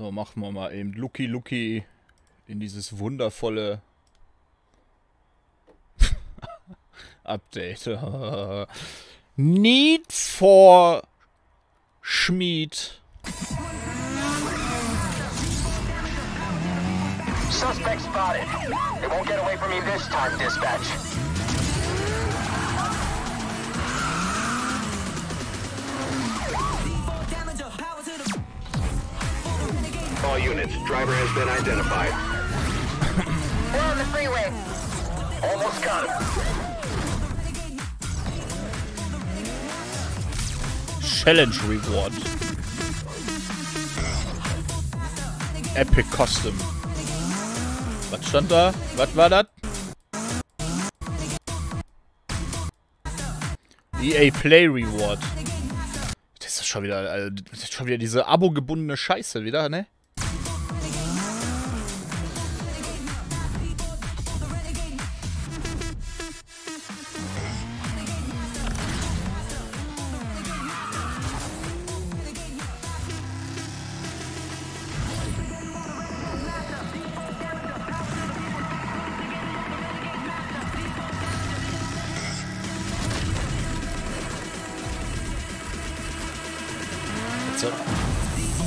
So, machen wir mal eben Lucky Lucky in dieses wundervolle Update. Need for Schmied. Suspect spotted. It won't get away from me this time, dispatch. All units, driver has been identified. We're on the freeway. Almost got him. Challenge reward. Epic Custom. Was stand da? Was war das? EA Play Reward. Das ist schon wieder, äh, das ist schon wieder diese Abo-gebundene Scheiße wieder, ne?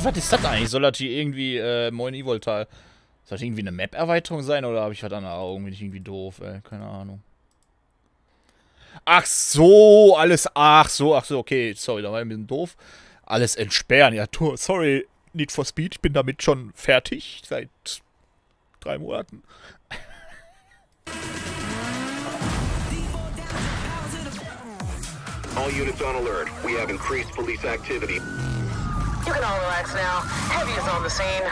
was ist das eigentlich? Soll das hier irgendwie, äh, Moin Evoltal? Soll das irgendwie eine Map-Erweiterung sein oder habe ich was an den ah, Augen? Bin ich irgendwie doof, ey? Keine Ahnung. Ach so, alles, ach so, ach so, okay, sorry, da war ich ein bisschen doof. Alles entsperren, ja, sorry, Need for Speed, ich bin damit schon fertig seit drei Monaten. All units on alert. We have increased police activity. You can all relax now. Heavy is on the scene.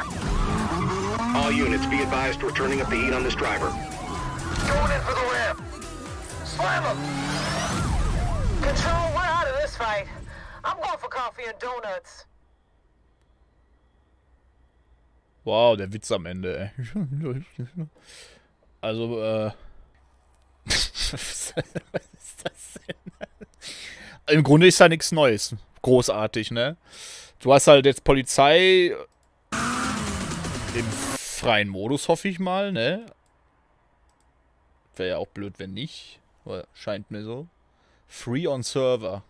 All units, be advised we're turning up the heat on this driver. Going in for the whip. Slam him! Control, we're out of this fight. I'm going for coffee and donuts. Wow, der Witz am Ende, ey. Also, äh. Was ist das denn? Im Grunde ist da nichts Neues. Großartig, ne? Du hast halt jetzt Polizei im freien Modus, hoffe ich mal, ne? Wäre ja auch blöd, wenn nicht. Aber scheint mir so. Free on Server.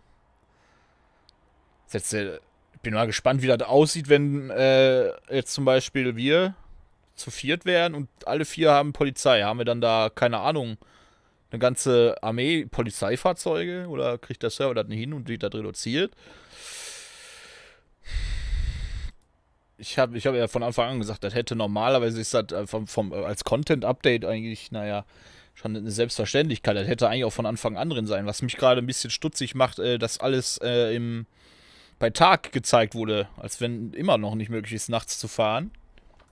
Jetzt, ich äh, bin mal gespannt, wie das aussieht, wenn äh, jetzt zum Beispiel wir zu viert wären und alle vier haben Polizei. Haben wir dann da, keine Ahnung, eine ganze Armee Polizeifahrzeuge? Oder kriegt der Server das nicht hin und wird das reduziert? ich habe ich hab ja von Anfang an gesagt, das hätte normalerweise ist das äh, vom, vom, äh, als Content-Update eigentlich, naja, schon eine Selbstverständlichkeit. Das hätte eigentlich auch von Anfang an drin sein. Was mich gerade ein bisschen stutzig macht, äh, dass alles äh, im, bei Tag gezeigt wurde, als wenn immer noch nicht möglich ist, nachts zu fahren.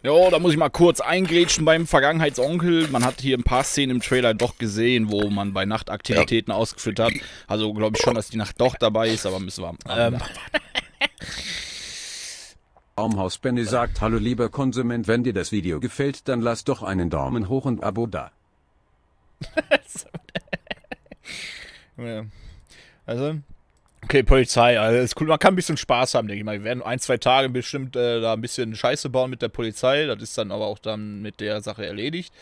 Jo, da muss ich mal kurz eingrätschen beim Vergangenheitsonkel. Man hat hier ein paar Szenen im Trailer doch gesehen, wo man bei Nachtaktivitäten ausgeführt hat. Also glaube ich schon, dass die Nacht doch dabei ist, aber müssen wir. Ähm, Baumhaus Benny sagt Hallo lieber Konsument, wenn dir das Video gefällt, dann lass doch einen Daumen hoch und Abo da. Also, okay, Polizei, also ist cool. Man kann ein bisschen Spaß haben, denke ich mal. Wir werden ein, zwei Tage bestimmt äh, da ein bisschen Scheiße bauen mit der Polizei. Das ist dann aber auch dann mit der Sache erledigt.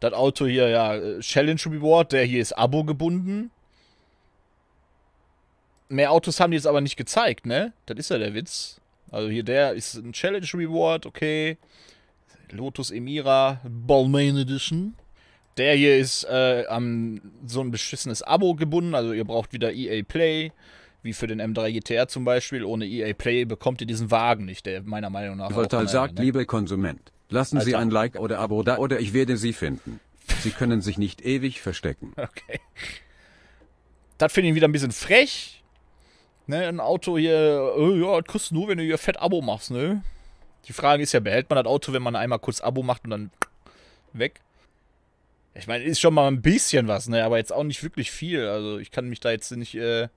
Das Auto hier, ja, äh, Challenge Reward, der hier ist Abo gebunden. Mehr Autos haben die jetzt aber nicht gezeigt, ne? Das ist ja der Witz. Also hier der ist ein Challenge Reward, okay. Lotus Emira Balmain Edition. Der hier ist äh, an so ein beschissenes Abo gebunden, also ihr braucht wieder EA Play, wie für den M3 GTR zum Beispiel. Ohne EA Play bekommt ihr diesen Wagen nicht, der meiner Meinung nach. Voltal halt sagt, ne? lieber Konsument, lassen Alter. Sie ein Like oder Abo da oder ich werde Sie finden. Sie können sich nicht ewig verstecken. Okay. Das finde ich wieder ein bisschen frech. Ne, ein Auto hier, äh, ja, das kostet nur, wenn du hier fett Abo machst, ne? Die Frage ist ja, behält man das Auto, wenn man einmal kurz Abo macht und dann weg? Ich meine, ist schon mal ein bisschen was, ne? Aber jetzt auch nicht wirklich viel. Also ich kann mich da jetzt nicht äh,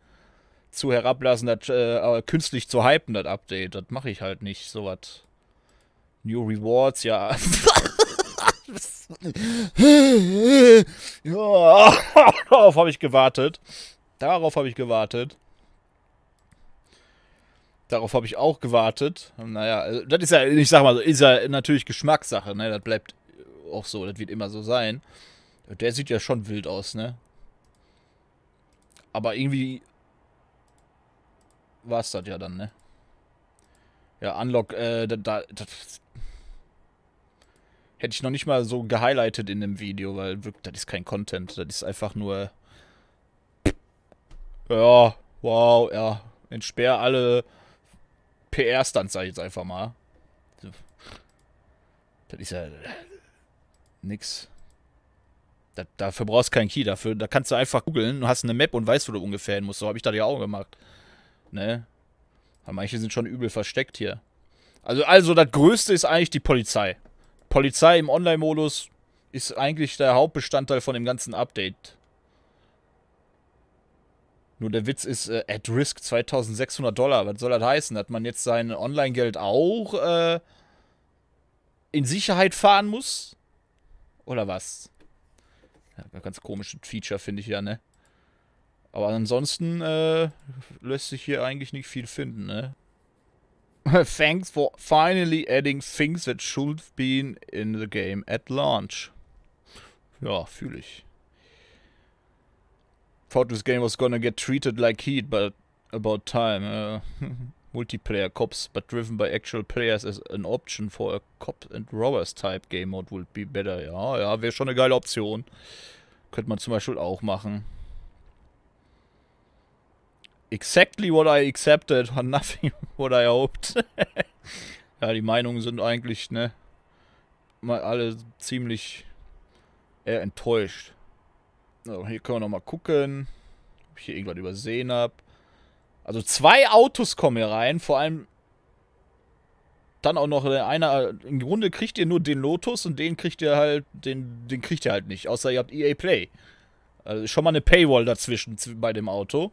zu herablassen, das äh, äh, künstlich zu hypen, das Update. Das mache ich halt nicht, sowas. New Rewards, ja. ja darauf habe ich gewartet. Darauf habe ich gewartet. Darauf habe ich auch gewartet. Naja, also, das ist ja, ich sag mal so, ist ja natürlich Geschmackssache, ne? Das bleibt auch so, das wird immer so sein. Der sieht ja schon wild aus, ne? Aber irgendwie war es das ja dann, ne? Ja, Unlock, äh, da, da, das hätte ich noch nicht mal so gehighlightet in dem Video, weil wirklich, das ist kein Content, das ist einfach nur... Ja, wow, ja, entsperr alle PR-Stand, sag ich jetzt einfach mal. Das ist ja äh, nix. Da, dafür brauchst du keinen Key dafür. Da kannst du einfach googeln und hast eine Map und weißt, wo du ungefähr hin musst. So habe ich das ja auch gemacht. Ne? Aber manche sind schon übel versteckt hier. Also, also das Größte ist eigentlich die Polizei. Polizei im Online-Modus ist eigentlich der Hauptbestandteil von dem ganzen Update. Nur der Witz ist, äh, at risk 2600 Dollar. Was soll das heißen? Dass man jetzt sein Online-Geld auch äh, in Sicherheit fahren muss? Oder was? Ja, ganz komisches Feature, finde ich ja, ne? Aber ansonsten äh, lässt sich hier eigentlich nicht viel finden, ne? Thanks for finally adding things that should have been in the game at launch. Ja, fühle ich thought this game was gonna get treated like Heat, but about time. Uh, multiplayer cops, but driven by actual players as an option for a cop and robbers type game mode would be better. Ja, ja, wäre schon eine geile Option. Könnte man zum Beispiel auch machen. Exactly what I accepted, and nothing what I hoped. ja, die Meinungen sind eigentlich, ne, mal alle ziemlich eher äh, enttäuscht. So, hier können wir nochmal gucken, ob ich hier irgendwas übersehen habe. Also zwei Autos kommen hier rein, vor allem dann auch noch äh, einer, äh, im Grunde kriegt ihr nur den Lotus und den kriegt ihr halt, den, den kriegt ihr halt nicht, außer ihr habt EA Play. Also schon mal eine Paywall dazwischen bei dem Auto.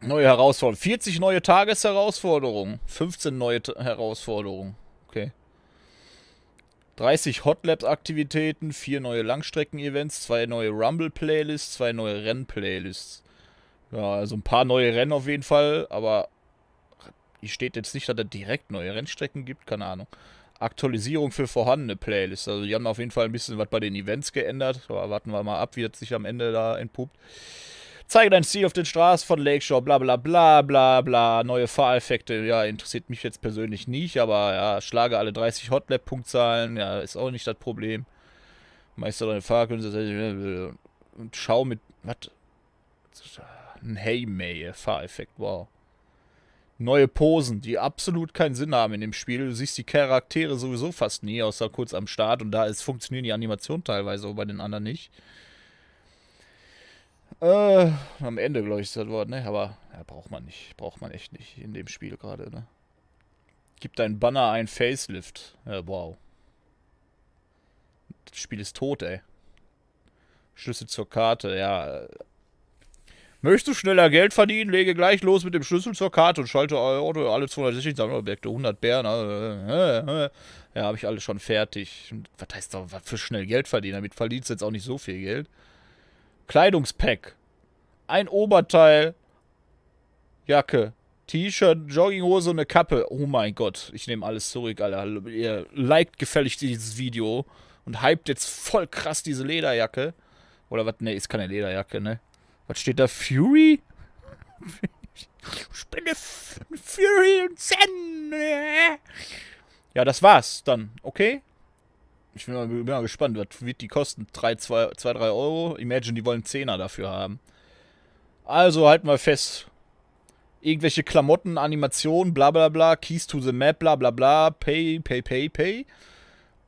Neue Herausforderungen. 40 neue Tagesherausforderungen. 15 neue T Herausforderungen. Okay. 30 Hot Aktivitäten, 4 neue Langstrecken-Events, 2 neue Rumble-Playlists, 2 neue Renn-Playlists. Ja, also ein paar neue Rennen auf jeden Fall, aber hier steht jetzt nicht, dass es direkt neue Rennstrecken gibt, keine Ahnung. Aktualisierung für vorhandene Playlists. Also die haben auf jeden Fall ein bisschen was bei den Events geändert. Aber warten wir mal ab, wie das sich am Ende da entpuppt. Zeige dein Ziel auf den Straßen von Lakeshore, bla bla bla bla bla. Neue Fahreffekte, ja, interessiert mich jetzt persönlich nicht, aber ja, schlage alle 30 Hotlap-Punktzahlen, ja, ist auch nicht das Problem. Meister deine Fahrkünste äh, und schau mit. Was? Ein Hey-May-Fahreffekt, äh, wow neue Posen, die absolut keinen Sinn haben in dem Spiel. Du siehst die Charaktere sowieso fast nie, außer kurz am Start. Und da ist, funktionieren die Animationen teilweise, aber bei den anderen nicht. Äh, am Ende, glaube ich, ist das Wort, ne? Aber ja, braucht man nicht. Braucht man echt nicht in dem Spiel gerade, ne? Gibt dein Banner ein Facelift. Ja, wow. Das Spiel ist tot, ey. Schlüssel zur Karte, ja. Möchtest du schneller Geld verdienen? Lege gleich los mit dem Schlüssel zur Karte und schalte Auto alle 260 Sammlerobjekte, 100 Bären. Äh, äh, äh, ja, habe ich alles schon fertig. Was heißt doch, was für schnell Geld verdienen? Damit verdienst du jetzt auch nicht so viel Geld. Kleidungspack. Ein Oberteil, Jacke, T-Shirt, Jogginghose und eine Kappe. Oh mein Gott, ich nehme alles zurück, Alter. Ihr liked gefällig dieses Video und hypt jetzt voll krass diese Lederjacke. Oder was? Ne, ist keine Lederjacke, ne? Was steht da? Fury? ich bin der Fury und Zen. Ne? Ja, das war's dann, okay? Ich bin mal, bin mal gespannt, was wird die kosten? 3, 2, 2, 3 Euro? Imagine, die wollen 10er dafür haben. Also halt mal fest. Irgendwelche Klamotten, Animationen, bla bla bla, Keys to the Map, bla bla bla, Pay, Pay, Pay, Pay.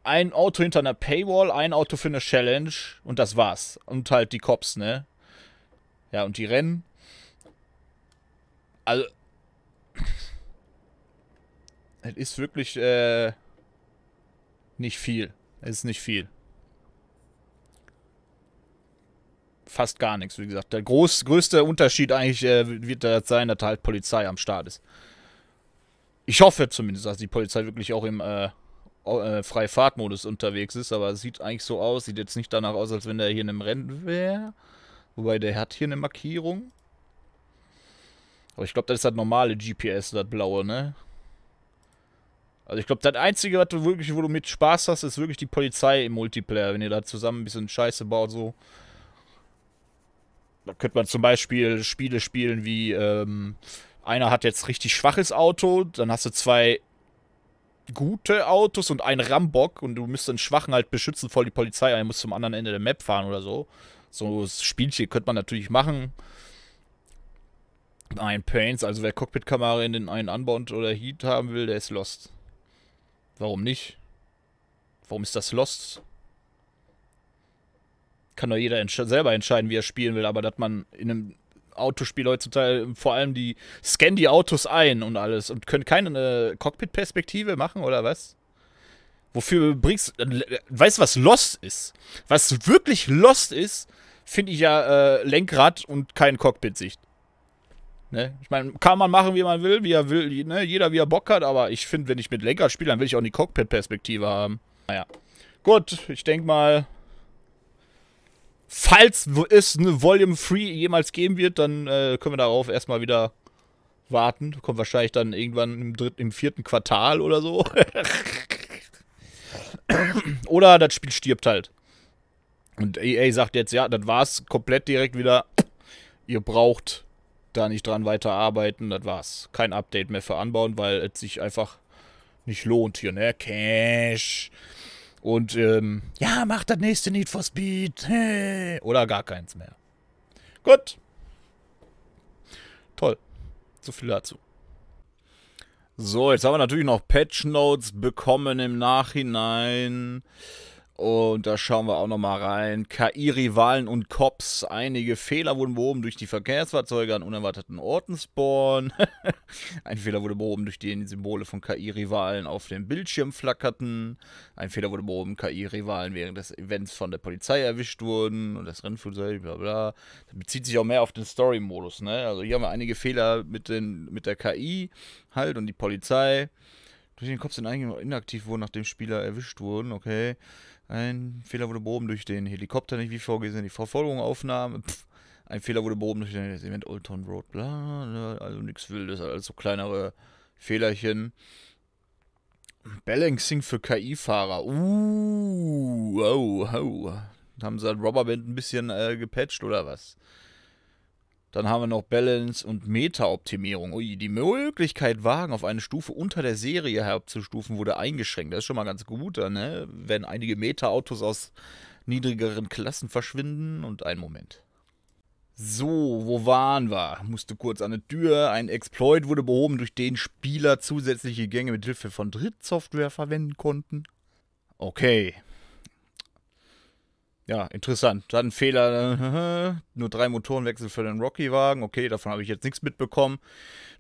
Ein Auto hinter einer Paywall, ein Auto für eine Challenge und das war's. Und halt die Cops, ne? Ja, und die Rennen. Also. Es ist wirklich äh, nicht viel. Ist nicht viel. Fast gar nichts, wie gesagt. Der groß, größte Unterschied eigentlich äh, wird da sein, dass halt Polizei am Start ist. Ich hoffe zumindest, dass die Polizei wirklich auch im äh, äh, Freifahrtmodus unterwegs ist, aber es sieht eigentlich so aus. Sieht jetzt nicht danach aus, als wenn der hier in einem Rennen wäre. Wobei der hat hier eine Markierung. Aber ich glaube, das ist das normale GPS, das blaue, ne? Also ich glaube, das Einzige, was du wirklich, wo du mit Spaß hast, ist wirklich die Polizei im Multiplayer, wenn ihr da zusammen ein bisschen Scheiße baut, so. Da könnte man zum Beispiel Spiele spielen wie, ähm, einer hat jetzt richtig schwaches Auto, dann hast du zwei gute Autos und einen Rambock und du müsst den Schwachen halt beschützen, vor die Polizei ein, muss zum anderen Ende der Map fahren oder so. So ein Spielchen könnte man natürlich machen. Ein Paints, also wer Cockpit-Kamera in den einen anbaut oder Heat haben will, der ist lost. Warum nicht? Warum ist das Lost? Kann doch jeder entsch selber entscheiden, wie er spielen will, aber dass man in einem Autospiel heutzutage vor allem die scannen die Autos ein und alles und können keine äh, Cockpit-Perspektive machen oder was? Wofür bringst du. Weißt du, was Lost ist? Was wirklich Lost ist, finde ich ja äh, Lenkrad und kein Cockpit-Sicht. Ne? Ich meine, kann man machen, wie man will, wie er will, ne? jeder wie er Bock hat, aber ich finde, wenn ich mit Lenkrad spiele, dann will ich auch die Cockpit-Perspektive haben. Naja. Gut, ich denke mal, falls es eine Volume 3 jemals geben wird, dann äh, können wir darauf erstmal wieder warten. Kommt wahrscheinlich dann irgendwann im, dritten, im vierten Quartal oder so. oder das Spiel stirbt halt. Und EA sagt jetzt, ja, das war's komplett direkt wieder. Ihr braucht da nicht dran weiterarbeiten, das war's. Kein Update mehr für anbauen, weil es sich einfach nicht lohnt hier, ne? Cash. Und ähm, ja, mach das nächste Need for Speed. Oder gar keins mehr. Gut. Toll. So viel dazu. So, jetzt haben wir natürlich noch Patch Notes bekommen im Nachhinein. Und da schauen wir auch nochmal rein. KI-Rivalen und Cops. Einige Fehler wurden behoben durch die Verkehrsfahrzeuge an unerwarteten Orten spawnen. Ein Fehler wurde behoben, durch den die Symbole von KI-Rivalen auf dem Bildschirm flackerten. Ein Fehler wurde behoben, KI-Rivalen während des Events von der Polizei erwischt wurden. Und das Rennflugzeug, bla bla. Das bezieht sich auch mehr auf den Story-Modus. Ne? Also hier haben wir einige Fehler mit, den, mit der KI halt und die Polizei. Durch den Kopf sind noch inaktiv wurden, nachdem Spieler erwischt wurden, okay. Ein Fehler wurde behoben durch den Helikopter, nicht wie vorgesehen, die Verfolgung, Aufnahme. ein Fehler wurde behoben durch das Event Old Road, bla, bla ne, also nichts Wildes, also kleinere Fehlerchen. Balancing für KI-Fahrer. Uh, oh, oh. Haben sie das halt Robberband ein bisschen äh, gepatcht oder was? Dann haben wir noch Balance und Meta-Optimierung. Ui, die Möglichkeit, Wagen auf eine Stufe unter der Serie herabzustufen, wurde eingeschränkt. Das ist schon mal ganz gut, ne? Wenn einige Meta-Autos aus niedrigeren Klassen verschwinden und einen Moment. So, wo waren wir? Musste kurz an eine Tür. Ein Exploit wurde behoben, durch den Spieler zusätzliche Gänge mit Hilfe von Drittsoftware verwenden konnten. Okay, ja, interessant. Dann Fehler, ne? nur drei Motorenwechsel für den Rocky-Wagen. Okay, davon habe ich jetzt nichts mitbekommen.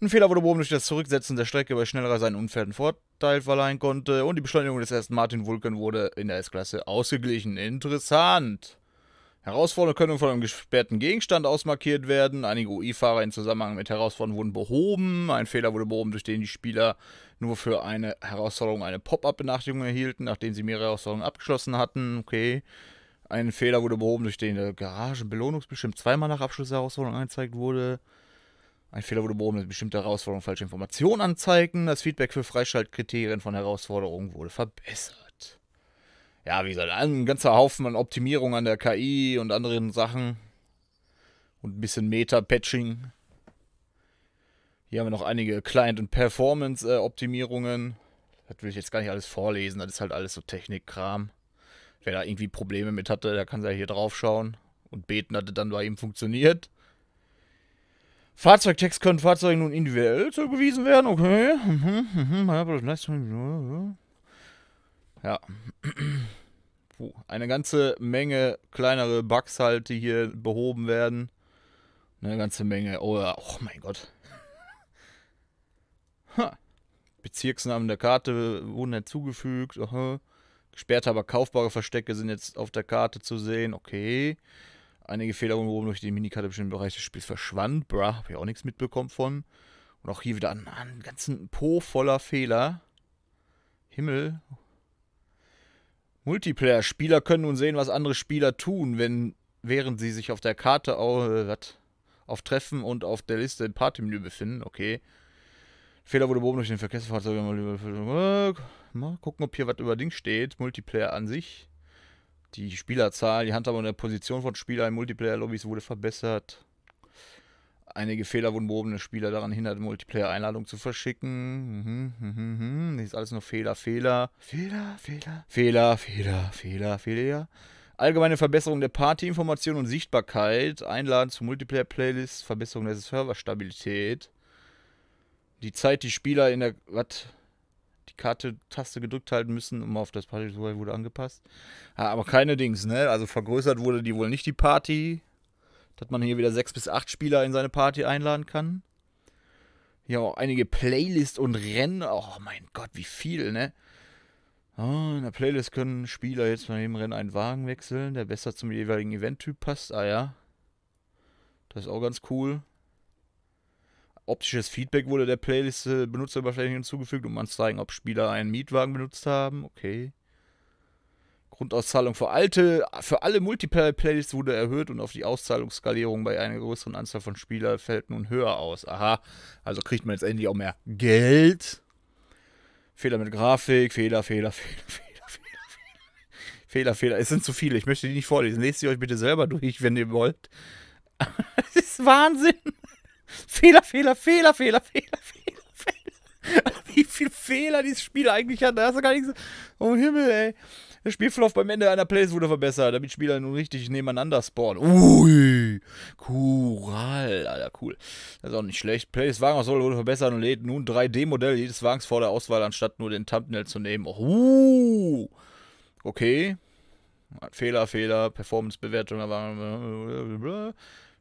Ein Fehler wurde behoben durch das Zurücksetzen der Strecke, weil schneller seinen Unfällen Vorteil verleihen konnte. Und die Beschleunigung des ersten Martin Vulcan wurde in der S-Klasse ausgeglichen. Interessant. Herausforderungen können von einem gesperrten Gegenstand ausmarkiert werden. Einige UI-Fahrer in Zusammenhang mit Herausforderungen wurden behoben. Ein Fehler wurde behoben, durch den die Spieler nur für eine Herausforderung eine Pop-up-Benachrichtigung erhielten, nachdem sie mehrere Herausforderungen abgeschlossen hatten. Okay. Ein Fehler wurde behoben durch den Garagenbelohnungsbestimmt zweimal nach Abschluss der Herausforderung angezeigt wurde. Ein Fehler wurde behoben, dass bestimmte Herausforderungen falsche Informationen anzeigen. Das Feedback für Freischaltkriterien von Herausforderungen wurde verbessert. Ja, wie gesagt, ein ganzer Haufen an Optimierung an der KI und anderen Sachen. Und ein bisschen Meta-Patching. Hier haben wir noch einige Client- und Performance-Optimierungen. Äh, das will ich jetzt gar nicht alles vorlesen, das ist halt alles so Technikkram. Wer da irgendwie Probleme mit hatte, der kann ja hier drauf schauen. Und beten es dann bei ihm funktioniert. Fahrzeugtext können Fahrzeuge nun individuell zugewiesen werden. Okay. Mhm, mhm, mhm, ja. Puh. Eine ganze Menge kleinere Bugs halt, die hier behoben werden. Eine ganze Menge. Oh, ja, oh mein Gott. Ha. Bezirksnamen der Karte wurden hinzugefügt. Aha. Sperrte, aber kaufbare Verstecke sind jetzt auf der Karte zu sehen. Okay. Einige Fehler oben durch die Minikarte im Bereich des Spiels verschwand. Bra, hab ich auch nichts mitbekommen von. Und auch hier wieder einen, einen ganzen Po voller Fehler. Himmel. Multiplayer. Spieler können nun sehen, was andere Spieler tun, wenn während sie sich auf der Karte äh, auf Treffen und auf der Liste im Partymenü befinden. Okay. Fehler wurde behoben durch den Verkehrsfahrzeug. Mal gucken, ob hier was über Ding steht. Multiplayer an sich. Die Spielerzahl, die Handhabung der Position von Spielern in Multiplayer-Lobbys wurde verbessert. Einige Fehler wurden behobene Spieler daran hindert, Multiplayer-Einladungen zu verschicken. Mhm, mhm, mhm. mhm. Ist alles nur Fehler, Fehler. Fehler, Fehler. Fehler, Fehler, Fehler, Fehler. Allgemeine Verbesserung der Partyinformation und Sichtbarkeit. Einladen zu Multiplayer-Playlists. Verbesserung der Serverstabilität. Die Zeit, die Spieler in der. Was? Karte-Taste gedrückt halten müssen, um auf das Party-Tool wurde angepasst. aber keine Dings, ne? Also vergrößert wurde die wohl nicht, die Party. Dass man hier wieder sechs bis acht Spieler in seine Party einladen kann. Hier auch einige Playlists und Rennen. Oh mein Gott, wie viel, ne? Oh, in der Playlist können Spieler jetzt bei jedem Rennen einen Wagen wechseln, der besser zum jeweiligen Eventtyp passt. Ah ja. Das ist auch ganz cool. Optisches Feedback wurde der Playliste Benutzeroberfläche hinzugefügt, um anzuzeigen, ob Spieler einen Mietwagen benutzt haben. Okay. Grundauszahlung für alte, für alle Multiplayer-Playlists wurde erhöht und auf die Auszahlungsskalierung bei einer größeren Anzahl von Spielern fällt nun höher aus. Aha, also kriegt man jetzt endlich auch mehr Geld. Fehler mit Grafik, Fehler, Fehler, Fehler, Fehler, Fehler, Fehler, Fehler, Fehler. Es sind zu viele, ich möchte die nicht vorlesen. Lest sie euch bitte selber durch, wenn ihr wollt. das ist Wahnsinn. Fehler, Fehler, Fehler, Fehler, Fehler, Fehler, Fehler. Wie viele Fehler dieses Spiel eigentlich hat, da hast du gar nichts. Oh Himmel, ey. Der Spielverlauf beim Ende einer Plays wurde verbessert, damit Spieler nun richtig nebeneinander spawnen. Ui, Kural, Alter, cool. Das ist auch nicht schlecht. Plays Wagenauswahl wurde verbessert und lädt nun 3D-Modell jedes Wagens vor der Auswahl, anstatt nur den Thumbnail zu nehmen. Uh, okay. Fehler, Fehler, Performance-Bewertung,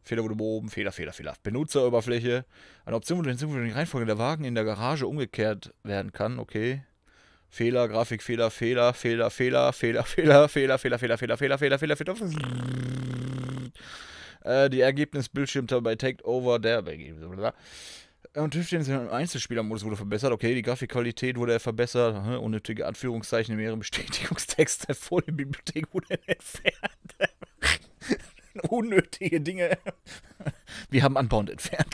Fehler wurde behoben, Fehler, Fehler, Fehler. Benutzeroberfläche. Eine Option, wo die Reihenfolge der Wagen in der Garage umgekehrt werden kann. Okay. Fehler, Grafik, Fehler, Fehler, Fehler, Fehler, Fehler, Fehler, Fehler, Fehler, Fehler, Fehler, Fehler, Fehler, Fehler. Fehler, die Ergebnisbildschirmtabelle bei Takeover der und Tischtennis im Einzelspielermodus wurde verbessert. Okay, die Grafikqualität wurde verbessert. Unnötige Anführungszeichen in mehreren Bestätigungstexten vor der Bibliothek wurde entfernt. unnötige Dinge. Wir haben Unbound entfernt,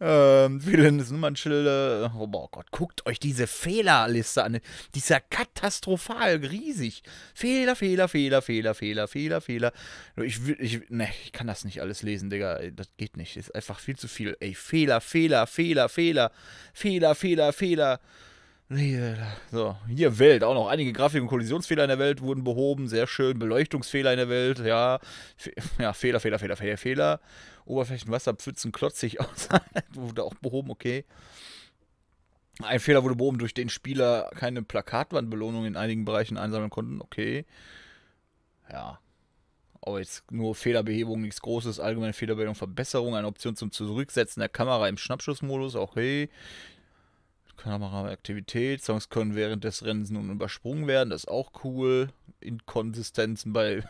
Willen ähm, Nummernschilder. Äh, oh Gott, guckt euch diese Fehlerliste an. Die ist ja katastrophal riesig. Fehler, Fehler, Fehler, Fehler, Fehler, Fehler, Fehler. Ich, ich, ne, ich kann das nicht alles lesen, Digga. Das geht nicht. Ist einfach viel zu viel. Ey, Fehler, Fehler, Fehler, Fehler. Fehler, Fehler, Fehler. Äh, so, hier Welt auch noch. Einige Grafik- und Kollisionsfehler in der Welt wurden behoben. Sehr schön. Beleuchtungsfehler in der Welt. Ja, Fe ja Fehler, Fehler, Fehler, Fehler, Fehler. Oberflächenwasserpfützen klotzig aus. wurde auch behoben, okay. Ein Fehler wurde behoben, durch den Spieler keine Plakatwandbelohnung in einigen Bereichen einsammeln konnten. Okay. Ja. Aber jetzt nur Fehlerbehebung, nichts Großes. Allgemeine Fehlerbehebung, Verbesserung, eine Option zum Zurücksetzen der Kamera im Schnappschussmodus. Okay. Kameraaktivität. Songs können während des Rennens nun übersprungen werden. Das ist auch cool. Inkonsistenzen bei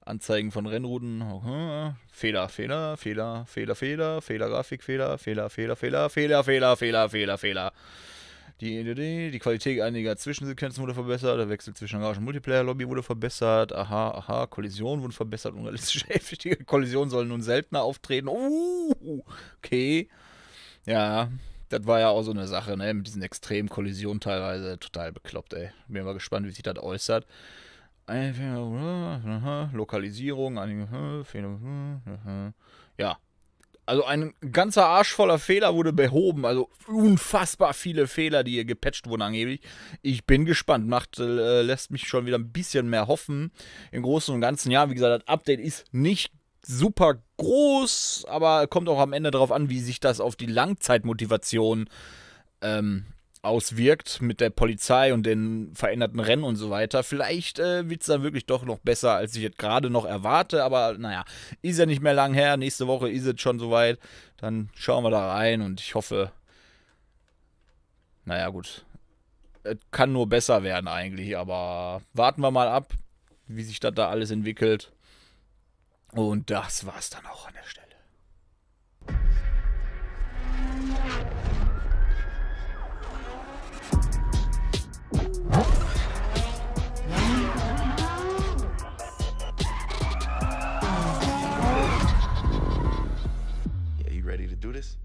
Anzeigen von Rennrouten. Okay. Fehler, Fehler, Fehler, Fehler, Fehler, Fehler, Grafikfehler, Fehler, Fehler, Fehler, Fehler, Fehler, Fehler, Fehler, Fehler. Die, die Qualität einiger Zwischensequenzen wurde verbessert, der Wechsel zwischen Garage und Multiplayer-Lobby wurde verbessert, aha, aha, Kollisionen wurden verbessert, unrealistische heftige Kollisionen sollen nun seltener auftreten. Uh, okay. Ja, das war ja auch so eine Sache, ne? Mit diesen extremen Kollisionen teilweise. Total bekloppt, ey. Bin mal gespannt, wie sich das äußert. Lokalisierung, ja. Also ein ganzer Arsch voller Fehler wurde behoben. Also unfassbar viele Fehler, die hier gepatcht wurden angeblich. Ich bin gespannt. Macht, äh, lässt mich schon wieder ein bisschen mehr hoffen. Im Großen und Ganzen, ja, wie gesagt, das Update ist nicht super groß, aber kommt auch am Ende darauf an, wie sich das auf die Langzeitmotivation ähm, auswirkt mit der Polizei und den veränderten Rennen und so weiter. Vielleicht äh, wird es dann wirklich doch noch besser, als ich jetzt gerade noch erwarte, aber naja, ist ja nicht mehr lang her. Nächste Woche ist es schon soweit. Dann schauen wir da rein und ich hoffe, naja, gut. Es kann nur besser werden eigentlich, aber warten wir mal ab, wie sich das da alles entwickelt. Und das war's dann auch an der Stelle. Yeah, you ready to do this?